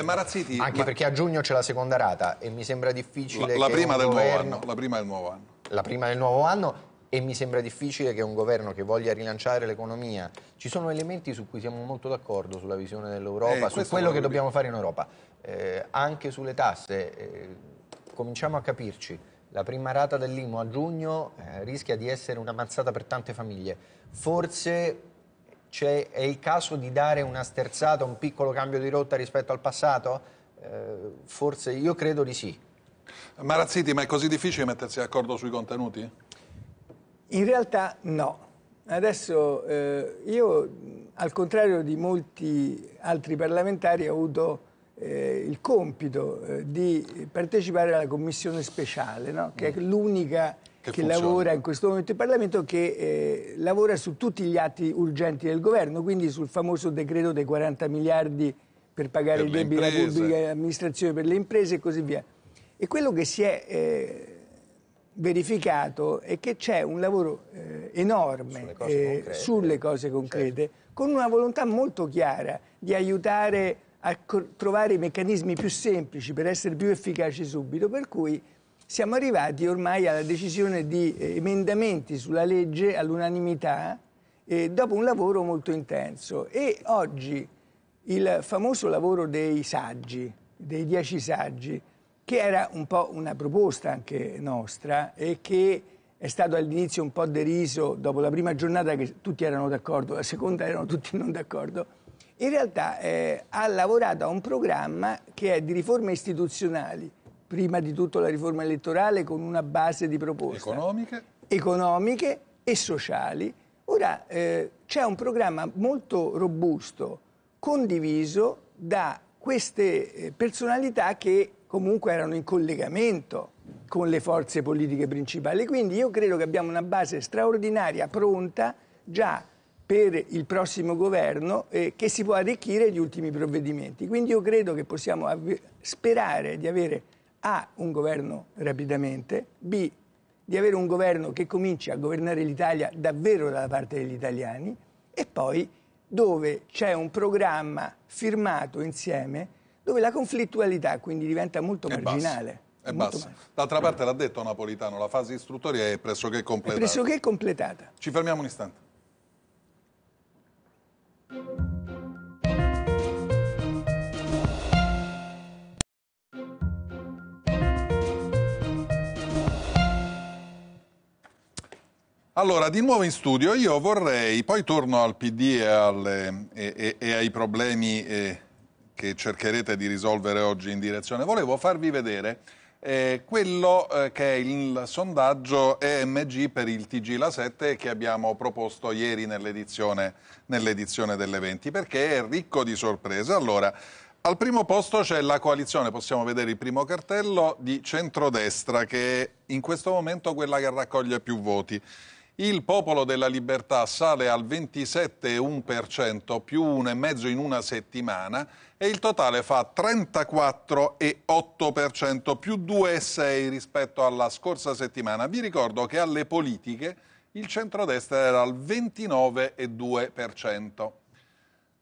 S4: Marazziti, anche ma... perché a giugno c'è la seconda rata e mi sembra difficile la, la prima del governo... nuovo anno,
S1: la prima del nuovo
S4: anno la prima del nuovo anno e mi sembra difficile che un governo che voglia rilanciare l'economia, ci sono elementi su cui siamo molto d'accordo sulla visione dell'Europa, eh, su quello che dobbiamo fare in Europa, eh, anche sulle tasse, eh, cominciamo a capirci, la prima rata dell'IMO a giugno eh, rischia di essere una mazzata per tante famiglie, forse è il caso di dare una sterzata, un piccolo cambio di rotta rispetto al passato? Eh,
S5: forse io credo di sì.
S1: Marazziti, ma è così difficile mettersi d'accordo sui contenuti?
S5: In realtà no. Adesso eh, io, al contrario di molti altri parlamentari, ho avuto eh, il compito eh, di partecipare alla commissione speciale, no? che è mm. l'unica che, che lavora in questo momento in Parlamento, che eh, lavora su tutti gli atti urgenti del governo, quindi sul famoso decreto dei 40 miliardi per pagare per il debito della pubblica amministrazione per le imprese e così via. E quello che si è eh, verificato è che c'è un lavoro eh, enorme sulle cose eh, concrete, sulle cose certo. concrete certo. con una volontà molto chiara di aiutare a trovare i meccanismi più semplici per essere più efficaci subito, per cui siamo arrivati ormai alla decisione di eh, emendamenti sulla legge all'unanimità eh, dopo un lavoro molto intenso e oggi il famoso lavoro dei saggi, dei dieci saggi, che era un po' una proposta anche nostra e che è stato all'inizio un po' deriso dopo la prima giornata che tutti erano d'accordo, la seconda erano tutti non d'accordo. In realtà eh, ha lavorato a un programma che è di riforme istituzionali, prima di tutto la riforma elettorale con una base di proposte economiche, economiche e sociali. Ora eh, c'è un programma molto robusto, condiviso da queste eh, personalità che comunque erano in collegamento con le forze politiche principali. Quindi io credo che abbiamo una base straordinaria pronta già per il prossimo governo eh, che si può arricchire gli ultimi provvedimenti. Quindi io credo che possiamo av- sperare di avere A un governo rapidamente, B di avere un governo che cominci a governare l'Italia davvero dalla parte degli italiani e poi dove c'è un programma firmato insieme dove la conflittualità quindi diventa molto marginale. Basta. E
S1: D'altra parte l'ha detto Napolitano, la fase istruttoria è pressoché completata. È pressoché completata. Ci fermiamo un istante. Allora, di nuovo in studio, io vorrei, poi torno al PD e, alle, e, e, e ai problemi che cercherete di risolvere oggi in direzione. Volevo farvi vedere eh, quello eh, che è il sondaggio EMG per il TG La 7 che abbiamo proposto ieri nell'edizione, nell'edizione delle 20 perché è ricco di sorprese. Allora, al primo posto c'è la coalizione, possiamo vedere il primo cartello di centrodestra che è in questo momento quella che raccoglie più voti. Il Popolo della Libertà sale al 27,1%, più 1,5% in una settimana, e il totale fa 34,8%, più 2,6% rispetto alla scorsa settimana. Vi ricordo che alle politiche il centrodestra era al 29,2%.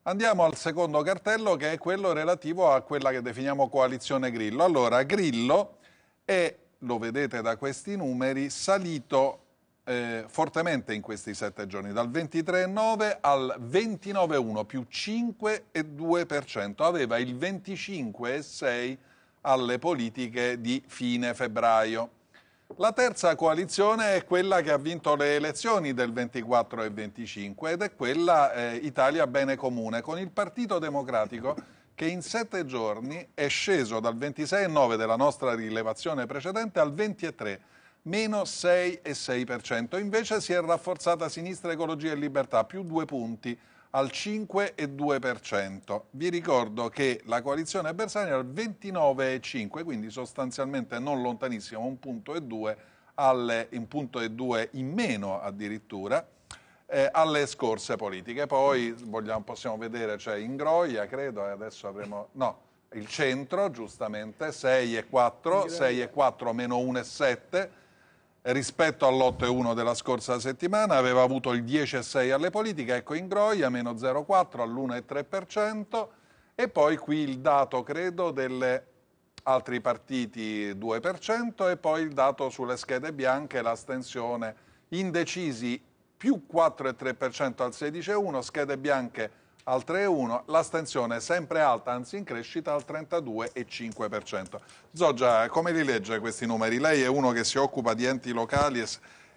S1: Andiamo al secondo cartello che è quello relativo a quella che definiamo coalizione Grillo. Allora, Grillo è, lo vedete da questi numeri, salito eh, fortemente in questi sette giorni, dal 23,9 al 29,1 più 5,2%, aveva il 25,6% alle politiche di fine febbraio. La terza coalizione è quella che ha vinto le elezioni del 24 e 25 ed è quella eh, Italia Bene Comune con il Partito Democratico che in sette giorni è sceso dal 26,9 della nostra rilevazione precedente al 23 meno 6,6%. Invece si è rafforzata sinistra Ecologia e Libertà, più 2 punti al 5,2%. Vi ricordo che la coalizione Bersani era al 29,5%, quindi sostanzialmente non lontanissimo, un punto e due, alle, un punto e due in meno addirittura, eh, alle scorse politiche. Poi vogliamo, possiamo vedere, c'è cioè Ingroia, credo, e adesso avremo... No, il centro, giustamente, 6,4, 6,4 meno 1,7%, rispetto all'8,1 della scorsa settimana, aveva avuto il 10,6 alle politiche, ecco in groia, meno 0,4 all'1,3% e poi qui il dato credo delle altri partiti 2% e poi il dato sulle schede bianche, l'astensione indecisi più 4,3% al 16,1, schede bianche al 3,1, l'astensione è sempre alta, anzi in crescita al 32,5%. Zoggia, come li legge questi numeri? Lei è uno che si occupa di enti locali e,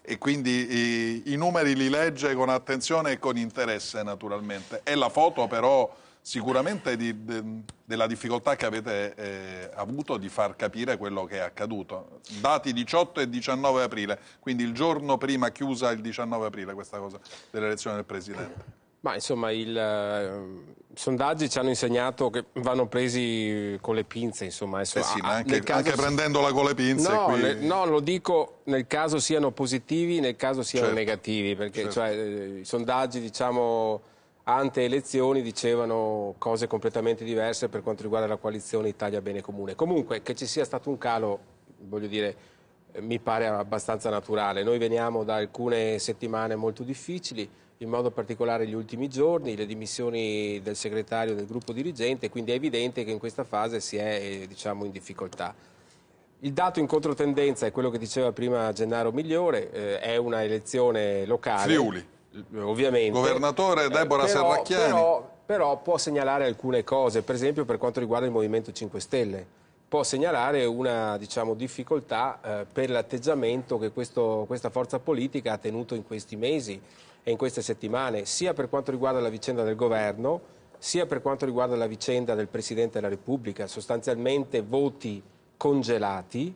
S1: e quindi i, i, numeri li legge con attenzione e con interesse naturalmente. È la foto però sicuramente di, de, della difficoltà che avete eh, avuto di far capire quello che è accaduto. Dati 18 e 19 aprile, quindi il giorno prima chiusa il 19 aprile questa cosa dell'elezione del Presidente.
S2: Ma insomma, il, i ehm, sondaggi ci hanno insegnato che vanno presi con le pinze, insomma. eh sì, a, anche, anche prendendola con le pinze. No, qui... ne, no, lo dico nel caso siano positivi, nel caso siano certo. negativi, perché certo. cioè, eh, i sondaggi, diciamo, ante elezioni dicevano cose completamente diverse per quanto riguarda la coalizione Italia Bene Comune. Comunque, che ci sia stato un calo, voglio dire, eh, mi pare abbastanza naturale. Noi veniamo da alcune settimane molto difficili in modo particolare gli ultimi giorni, le dimissioni del segretario del gruppo dirigente, quindi è evidente che in questa fase si è eh, diciamo, in difficoltà. Il dato in controtendenza è quello che diceva prima Gennaro Migliore, eh, è una elezione locale. Friuli. Eh, ovviamente. Governatore eh, Deborah eh, però, Serracchiani. Però, però può segnalare alcune cose, per esempio per quanto riguarda il Movimento 5 Stelle può segnalare una diciamo, difficoltà eh, per l'atteggiamento che questo, questa forza politica ha tenuto in questi mesi e in queste settimane, sia per quanto riguarda la vicenda del governo, sia per quanto riguarda la vicenda del Presidente della Repubblica, sostanzialmente voti congelati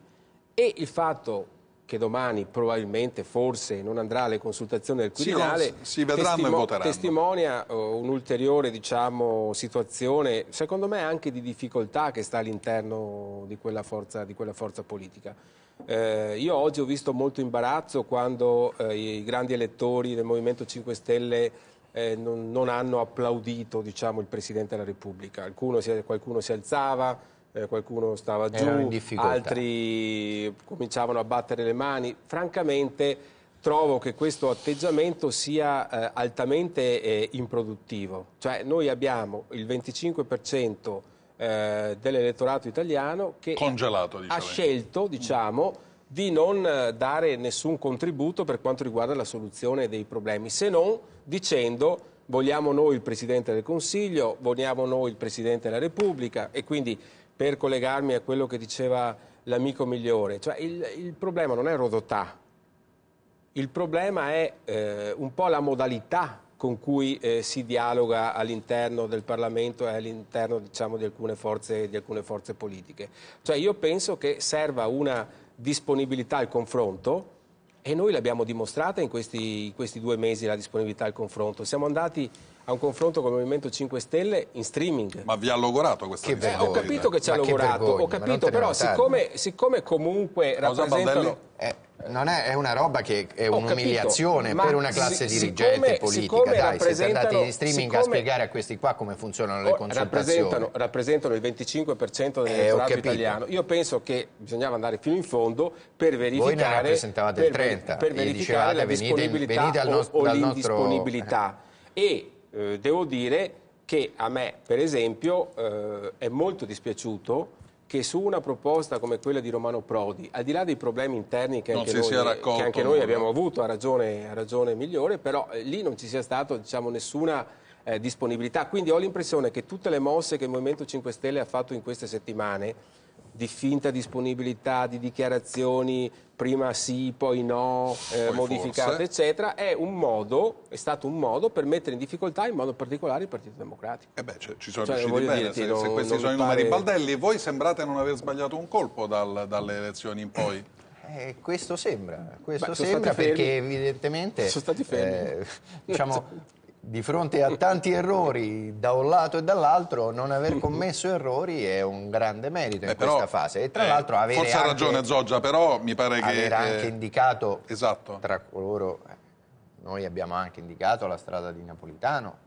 S2: e il fatto che domani probabilmente, forse, non andrà alle consultazioni del Quirinale, sì, no, testimo testimonia oh, eh, un'ulteriore diciamo, situazione, secondo me anche di difficoltà che sta all'interno di, di quella forza politica. Eh, io oggi ho visto molto imbarazzo quando eh, i grandi elettori del Movimento 5 Stelle eh, non, non, hanno applaudito diciamo, il Presidente della Repubblica. Alcuno si, qualcuno si alzava, eh, qualcuno stava giù, altri cominciavano a battere le mani. Francamente trovo che questo atteggiamento sia eh, altamente eh, improduttivo. Cioè noi abbiamo il 25% eh, dell'elettorato italiano che diciamo. ha scelto diciamo, di non eh, dare nessun contributo per quanto riguarda la soluzione dei problemi, se non dicendo vogliamo noi il Presidente del Consiglio, vogliamo noi il Presidente della Repubblica e quindi per collegarmi a quello che diceva l'amico migliore, cioè il, il problema non è Rodotà, il problema è eh, un po' la modalità con cui eh, si dialoga all'interno del Parlamento e all'interno diciamo, di, di, alcune forze, politiche. Cioè io penso che serva una disponibilità al confronto e noi l'abbiamo dimostrata in questi, questi due mesi la disponibilità al confronto. Siamo andati a un confronto con il Movimento 5 Stelle in streaming. Ma vi ha logorato questa che vergogna, eh, Ho capito che ci ha logorato, vergogna, ho capito, però siccome, siccome, comunque Cosa rappresentano... Eh. Non è, è una roba
S4: che è un'umiliazione per una classe si, dirigente siccome, politica. Siccome dai, siete andati in streaming siccome, a spiegare a questi qua come funzionano le oh, consultazioni. Rappresentano,
S2: rappresentano il 25% dell'elettorato eh, italiano. Io penso che bisognava andare fino in fondo per verificare... Voi ne rappresentavate il 30 per, per dicevate la venite, disponibilità venite al nostro, o, o l'indisponibilità. Nostro... E eh, devo dire che a me, per esempio, eh, è molto dispiaciuto che su una proposta come quella di Romano Prodi, al di là dei problemi interni che, anche noi, che anche noi, abbiamo avuto, ha ragione, ragione, migliore, però eh, lì non ci sia stata diciamo, nessuna eh, disponibilità. Quindi ho l'impressione che tutte le mosse che il Movimento 5 Stelle ha fatto in queste settimane di finta disponibilità, di dichiarazioni prima sì, poi no, eh, modificate, forse. eccetera, è un modo, è stato un modo per mettere in difficoltà in modo particolare il Partito Democratico. E
S1: eh beh, cioè, ci sono cioè, riusciti bene, dirti, se, non, se, questi sono i numeri baldelli, voi sembrate non aver sbagliato un colpo dal, dalle elezioni in poi.
S4: Eh, questo sembra, questo Beh, sembra perché evidentemente Sono stati eh, diciamo, <laughs> di fronte a tanti errori da un lato e dall'altro, non aver commesso errori è un grande merito Beh, in eh, però, questa fase. E tra eh, l'altro avere Forse ha ragione
S1: Zoggia, però mi pare aver che... Aver anche eh, indicato esatto. tra
S4: coloro... Eh, noi abbiamo anche indicato la strada di Napolitano,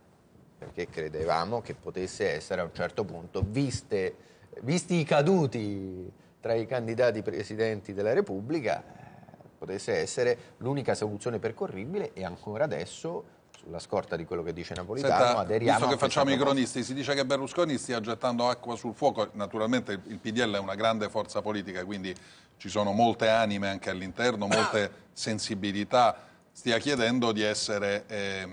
S4: perché credevamo che potesse essere a un certo punto, viste, visti i caduti tra i candidati presidenti della Repubblica, eh, potesse essere l'unica soluzione percorribile e ancora adesso sulla scorta di quello che dice Napolitano, Senta, aderiamo... Visto che facciamo i cronisti,
S1: si dice che Berlusconi stia gettando acqua sul fuoco, naturalmente il PDL è una grande forza politica, quindi ci sono molte anime anche all'interno, molte <coughs> sensibilità, stia chiedendo di essere eh,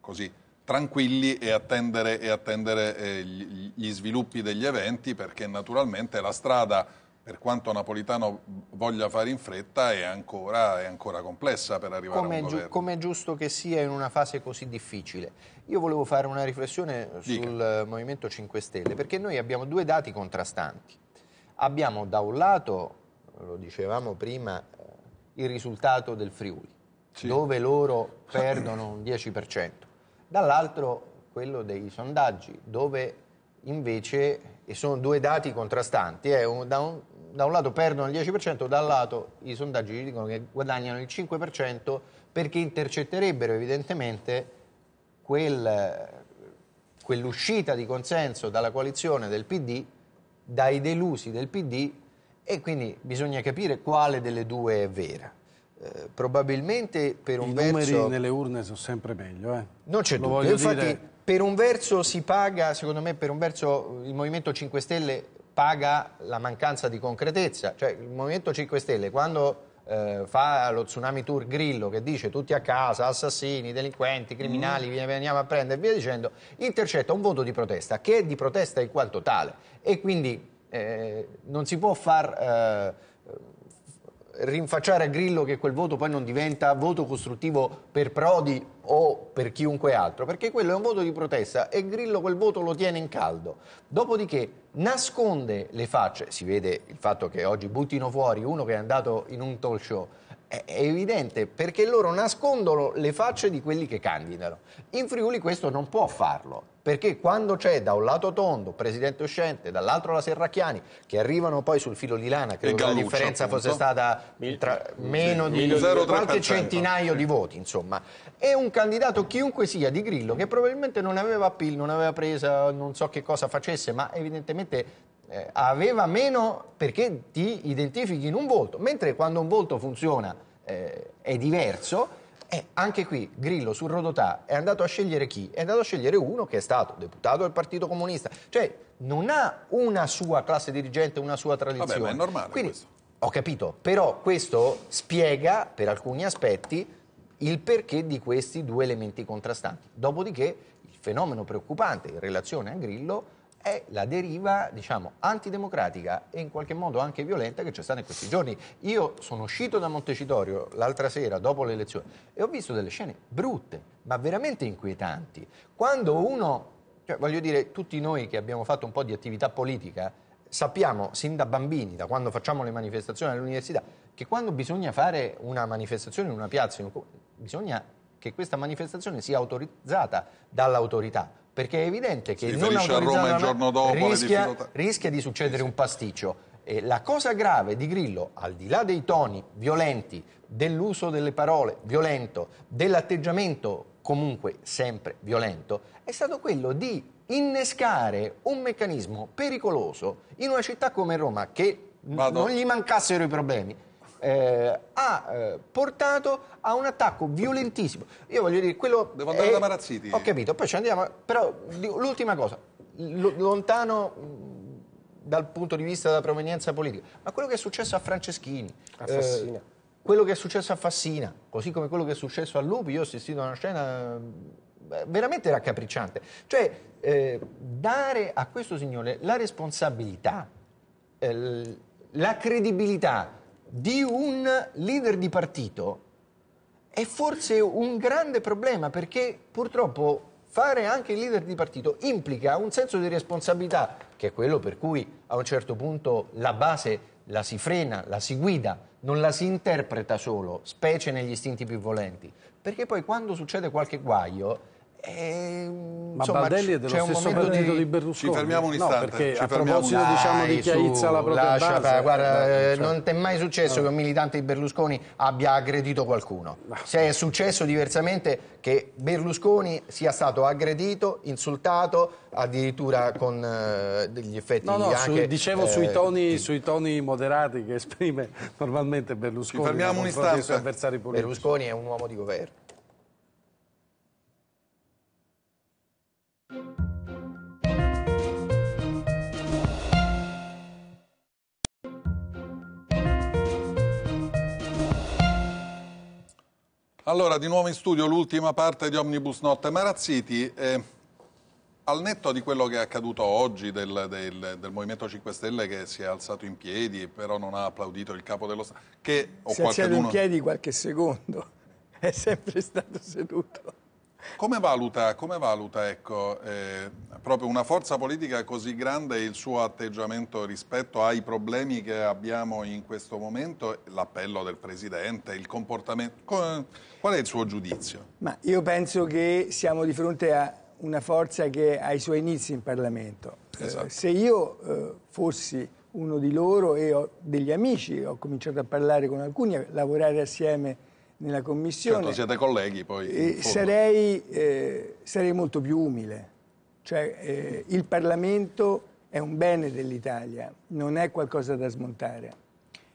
S1: così tranquilli e attendere, e attendere eh, gli, gli sviluppi degli eventi perché naturalmente la strada per quanto Napolitano voglia fare in fretta, è ancora, è ancora complessa per arrivare come a un governo. Giu,
S4: come è giusto che sia in una fase così difficile. Io volevo fare una riflessione Dica. sul eh, Movimento 5 Stelle, perché noi abbiamo due dati contrastanti. Abbiamo da un lato, lo dicevamo prima, eh, il risultato del Friuli, sì. dove loro <coughs> perdono un 10%, dall'altro quello dei sondaggi, dove invece, e sono due dati contrastanti, eh, un, da un da un lato perdono il 10%, dall'altro i sondaggi ci dicono che guadagnano il 5% perché intercetterebbero evidentemente quel, quell'uscita di consenso dalla coalizione del PD, dai delusi del PD e quindi bisogna capire quale delle due è vera. Eh, probabilmente
S3: per un verso... I numeri nelle urne sono sempre meglio. Eh. Non c'è dubbio, infatti dire...
S4: per un verso si paga, secondo me per un verso il Movimento 5 Stelle paga la mancanza di concretezza. Cioè, il Movimento 5 Stelle, quando eh, fa lo tsunami tour Grillo che dice tutti a casa, assassini, delinquenti, criminali, mm. veniamo a prendere e via dicendo, intercetta un voto di protesta che è di protesta in quanto tale e quindi eh, non si può far eh, rinfacciare a Grillo che quel voto poi non diventa voto costruttivo per Prodi o per chiunque altro, perché quello è un voto di protesta e Grillo quel voto lo tiene in caldo. Dopodiché nasconde le facce, si vede il fatto che oggi buttino fuori uno che è andato in un talk show è evidente perché loro nascondono le facce di quelli che candidano. In Friuli questo non può farlo perché quando c'è da un lato Tondo, presidente uscente, dall'altro la Serracchiani, che arrivano poi sul filo di lana, credo che la differenza appunto. fosse stata tra meno di qualche centinaio di voti, insomma. E un candidato chiunque sia di Grillo, che probabilmente non aveva PIL, non aveva presa, non so che cosa facesse, ma evidentemente eh, aveva meno perché ti identifichi in un volto, mentre quando un volto funziona eh, è diverso, eh, anche qui Grillo su Rodotà è andato a scegliere chi? È andato a scegliere uno che è stato deputato del Partito Comunista, cioè non ha una sua classe dirigente, una sua tradizione. Vabbè, ma è normale Quindi, questo. Ho capito, però questo spiega per alcuni aspetti il perché di questi due elementi contrastanti. Dopodiché il fenomeno preoccupante in relazione a Grillo è la deriva, diciamo, antidemocratica e in qualche modo anche violenta che c'è stata in questi giorni. Io sono uscito da Montecitorio l'altra sera dopo le elezioni e ho visto delle scene brutte, ma veramente inquietanti. Quando uno, cioè, voglio dire, tutti noi che abbiamo fatto un po' di attività politica, sappiamo sin da bambini, da quando facciamo le manifestazioni all'università, che quando bisogna fare una manifestazione in una piazza, in un... bisogna che questa manifestazione sia autorizzata dall'autorità perché è evidente che si non a Roma il giorno dopo rischia, rischia di succedere un pasticcio. E la cosa grave di Grillo, al di là dei toni violenti, dell'uso delle parole violento, dell'atteggiamento comunque sempre violento, è stato quello di innescare un meccanismo pericoloso in una città come Roma che Vado. non gli mancassero i problemi, eh, ha eh, portato a un attacco violentissimo. Io voglio dire, quello... Devo andare è... da Marazziti. Ho capito, poi ci andiamo... Però l'ultima cosa, lontano dal punto di vista della provenienza politica, ma quello che è successo a Franceschini... A eh, Fassina. Eh, quello che è successo a Fassina, così come quello che è successo a Lupi, io ho assistito a una scena veramente raccapricciante. Cioè, eh, dare a questo signore la responsabilità, eh, la credibilità di un leader di partito è forse un grande problema perché purtroppo fare anche il leader di partito implica un senso di responsabilità che è quello per cui a un certo punto la base la si frena, la si guida, non la si interpreta solo, specie negli istinti più volenti. Perché poi quando succede qualche guaio Ehm, ma insomma, Baldelli è dello stesso partito di... di, Berlusconi. Ci fermiamo un istante. No, perché ci a proposito diciamo, di chi aizza la propria lascia, base, guarda, cioè... non ti è mai successo no. che un militante di Berlusconi abbia aggredito qualcuno. Se è successo diversamente che Berlusconi sia stato aggredito, insultato, addirittura con eh, degli effetti
S3: no, no, anche, su, dicevo eh, sui, toni, sì. sui, toni, moderati che esprime normalmente Berlusconi. Ci fermiamo un istante. Berlusconi
S4: è un uomo di governo.
S1: Allora, di nuovo in studio l'ultima parte di Omnibus Notte. Marazziti, eh, al netto di quello che è accaduto oggi del, del, del, Movimento 5 Stelle che si è alzato in piedi però non ha applaudito il capo dello Stato, che... Si è alzato in piedi
S5: qualche secondo, <laughs> è sempre stato seduto.
S1: Come valuta, come valuta ecco, eh, proprio una forza politica così grande il suo atteggiamento rispetto ai problemi che abbiamo in questo momento, l'appello del Presidente, il comportamento? Qual è il suo giudizio?
S5: Ma io penso che siamo di fronte a una forza che ha i suoi inizi in Parlamento. Eh, esatto. Eh, se io eh, fossi uno di loro e ho degli amici, ho cominciato a parlare con alcuni, a lavorare assieme nella commissione. Certo, siete
S1: colleghi poi.
S5: Sarei, eh, sarei, molto più umile. Cioè, eh, il Parlamento è un bene dell'Italia, non è qualcosa da smontare.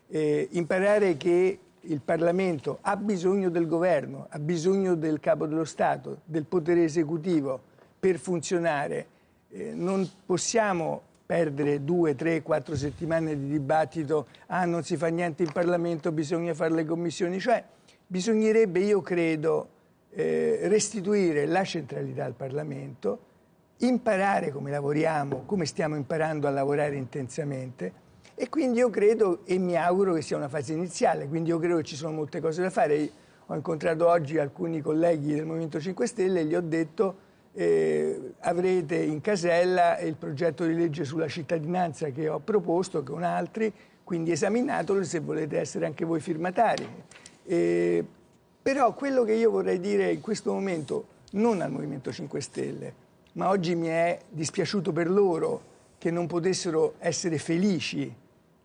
S5: Eh, imparare che il Parlamento ha bisogno del governo, ha bisogno del capo dello Stato, del potere esecutivo per funzionare. Eh, non possiamo perdere due, tre, quattro settimane di dibattito, ah non si fa niente in Parlamento, bisogna fare le commissioni. Cioè, bisognerebbe, io credo, eh, restituire la centralità al Parlamento, imparare come lavoriamo, come stiamo imparando a lavorare intensamente e quindi io credo e mi auguro che sia una fase iniziale, quindi io credo che ci sono molte cose da fare. Io ho incontrato oggi alcuni colleghi del Movimento 5 Stelle e gli ho detto eh, avrete in casella il progetto di legge sulla cittadinanza che ho proposto con altri, quindi esaminatelo se volete essere anche voi firmatari. Eh, però quello che io vorrei dire in questo momento, non al Movimento 5 Stelle, ma oggi mi è dispiaciuto per loro che non potessero essere felici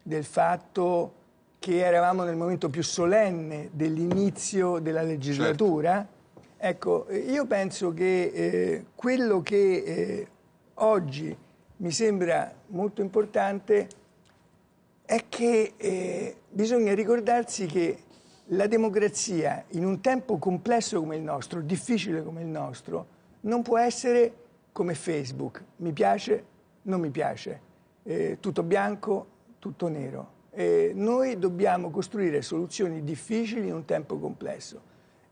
S5: del fatto che eravamo nel momento più solenne dell'inizio della legislatura. Certo. Ecco, eh, io penso che eh, quello che eh, oggi mi sembra molto importante è che eh, bisogna ricordarsi che la democrazia in un tempo complesso come il nostro, difficile come il nostro, non può essere come Facebook, mi piace, non mi piace, eh, tutto bianco, tutto nero. Eh, noi dobbiamo costruire soluzioni difficili in un tempo complesso.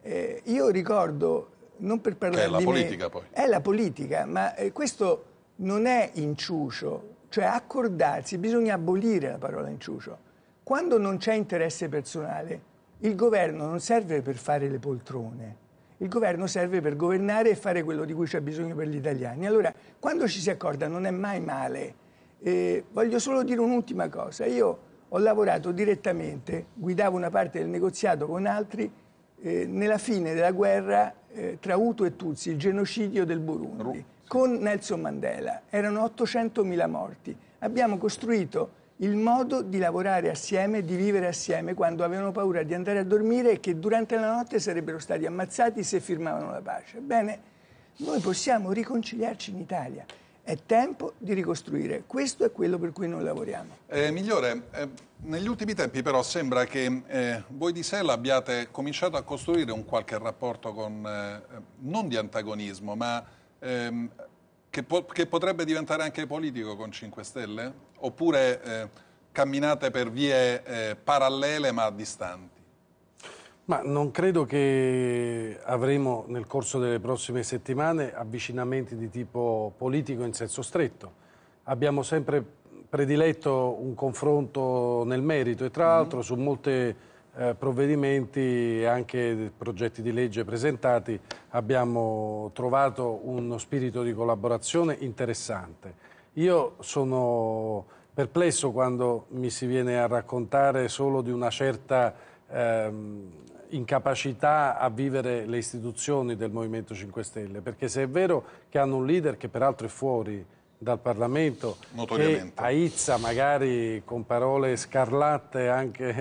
S5: Eh, io ricordo, non per parlare di... è la politica me, poi. È la politica, ma eh, questo non è inciucio, cioè accordarsi, bisogna abolire la parola inciucio. Quando non c'è interesse personale, il governo non serve per fare le poltrone, il governo serve per governare e fare quello di cui c'è bisogno per gli italiani. Allora, quando ci si accorda non è mai male. Eh, voglio solo dire un'ultima cosa. Io ho lavorato direttamente, guidavo una parte del negoziato con altri eh, nella fine della guerra eh, tra Utu e Tutsi, il genocidio del Burundi, con Nelson Mandela. Erano 800.000 morti. Abbiamo costruito il modo di lavorare assieme, di vivere assieme quando avevano paura di andare a dormire e che durante la notte sarebbero stati ammazzati se firmavano la pace. Bene, noi possiamo riconciliarci in Italia. È tempo di ricostruire. Questo è quello per cui noi lavoriamo.
S1: Eh, migliore, eh, negli ultimi tempi però sembra che eh, voi di Sella abbiate cominciato a costruire un qualche rapporto con, eh, eh, non di antagonismo, ma ehm, che, po che, potrebbe diventare anche politico con 5 Stelle? Oppure eh, camminate per vie eh, parallele ma distanti?
S3: Ma non credo che avremo nel corso delle prossime settimane avvicinamenti di tipo politico in senso stretto. Abbiamo sempre prediletto un confronto nel merito e tra mm-hmm. l'altro su molte eh, provvedimenti e anche progetti di legge presentati abbiamo trovato uno spirito di collaborazione interessante. Io sono perplesso quando mi si viene a raccontare solo di una certa ehm, incapacità a vivere le istituzioni del Movimento 5 Stelle, perché se è vero che hanno un leader che peraltro è fuori dal Parlamento che aizza magari con parole scarlatte anche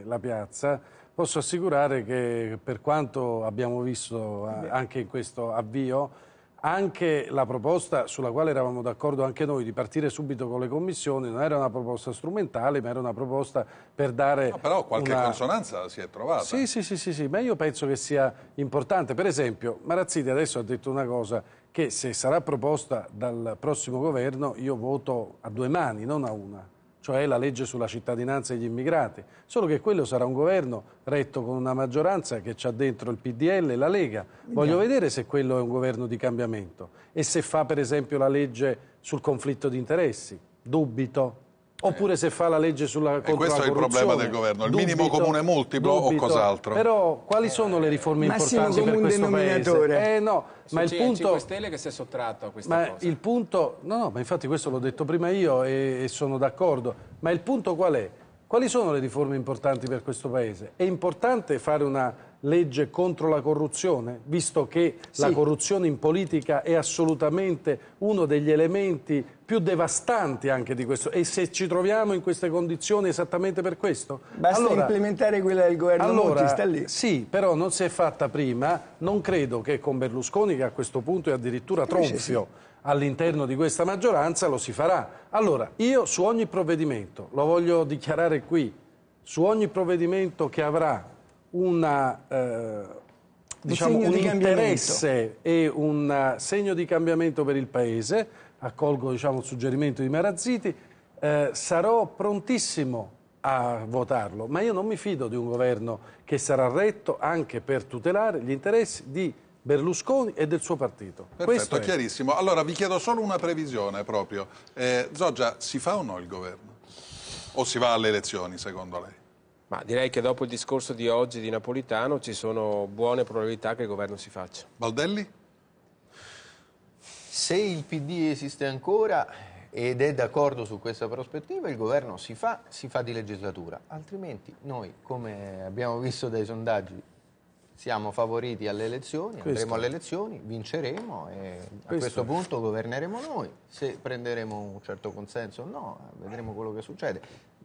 S3: eh, la piazza, posso assicurare che per quanto abbiamo visto eh, anche in questo avvio, anche la proposta sulla quale eravamo d'accordo anche noi di partire subito con le commissioni non era una proposta strumentale ma era una proposta per dare... No, però qualche una... consonanza
S1: si è trovata. Sì,
S3: sì, sì, sì, sì, ma io penso che sia importante. Per esempio Marazziti adesso ha detto una cosa che se sarà proposta dal prossimo governo io voto a due mani, non a una, cioè la legge sulla cittadinanza degli immigrati. Solo che quello sarà un governo retto con una maggioranza che c'ha dentro il PDL e la Lega. Voglio Andiamo. vedere se quello è un governo di cambiamento e se fa per esempio la legge sul conflitto di interessi. Dubito. Oppure se fa la legge sulla eh, corruzione. E questo è il problema del governo, il dubito, minimo comune multiplo dubito. o cos'altro? Però quali sono le riforme importanti per questo paese? Eh no, sì, ma il punto 5
S2: Stelle che si è sottratto a questa ma cosa.
S3: il punto No, no, ma infatti questo l'ho detto prima io e, e sono d'accordo, ma il punto qual è? Quali sono le riforme importanti per questo paese? È importante fare una legge contro la corruzione, visto che sì. la corruzione in politica è assolutamente uno degli elementi più devastanti anche di questo e se ci troviamo in queste condizioni esattamente per questo? Basta allora,
S5: implementare quella del governo allora, Monti, sta
S3: lì. Sì, però non si è fatta prima, non credo che con Berlusconi che a questo punto è addirittura tronfio sì. all'interno di questa maggioranza lo si farà. Allora, io su ogni provvedimento, lo voglio dichiarare qui, su ogni provvedimento che avrà una, eh, diciamo, un, un interesse e un eh, segno di cambiamento per il Paese, accolgo diciamo, il suggerimento di Marazziti, eh, sarò prontissimo a votarlo, ma io non mi fido di un governo che sarà retto anche per tutelare gli interessi di Berlusconi e del suo partito. Perfetto, Questo è
S1: chiarissimo. Allora vi chiedo solo una previsione proprio. Eh, Zoggia, si fa o no il governo? O si va alle elezioni secondo lei? Ma direi che dopo il discorso di oggi di Napolitano ci sono buone
S2: probabilità che il governo si faccia. Baldelli?
S4: Se il PD esiste ancora ed è d'accordo su questa prospettiva, il governo si fa, si fa di legislatura, altrimenti noi, come abbiamo visto dai sondaggi, siamo favoriti alle elezioni, questo. andremo alle elezioni, vinceremo e questo. a questo punto governeremo noi, se prenderemo un certo consenso o no, vedremo quello che succede.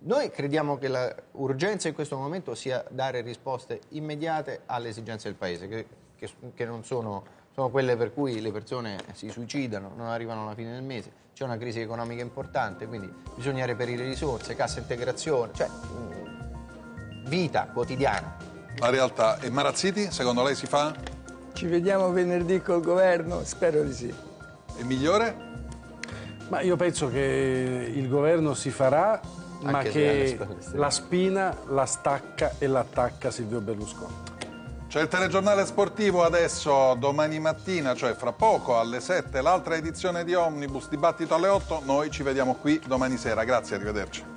S4: Noi crediamo che l'urgenza in questo momento sia dare risposte immediate alle esigenze del Paese, che, che, che non sono, sono, quelle per cui le persone si suicidano, non arrivano alla fine del mese, c'è una crisi economica importante, quindi bisogna reperire risorse, cassa integrazione, cioè
S1: mm, vita quotidiana. La realtà. è Marazziti, secondo lei si
S3: fa? Ci vediamo venerdì col governo? Spero di sì. È migliore? Ma io penso che il governo si farà
S5: ma che
S3: la spina la stacca e l'attacca Silvio Berlusconi. C'è il telegiornale
S1: sportivo adesso, domani mattina, cioè fra poco alle 7, l'altra edizione di Omnibus, dibattito alle 8, noi ci vediamo qui domani sera, grazie, arrivederci.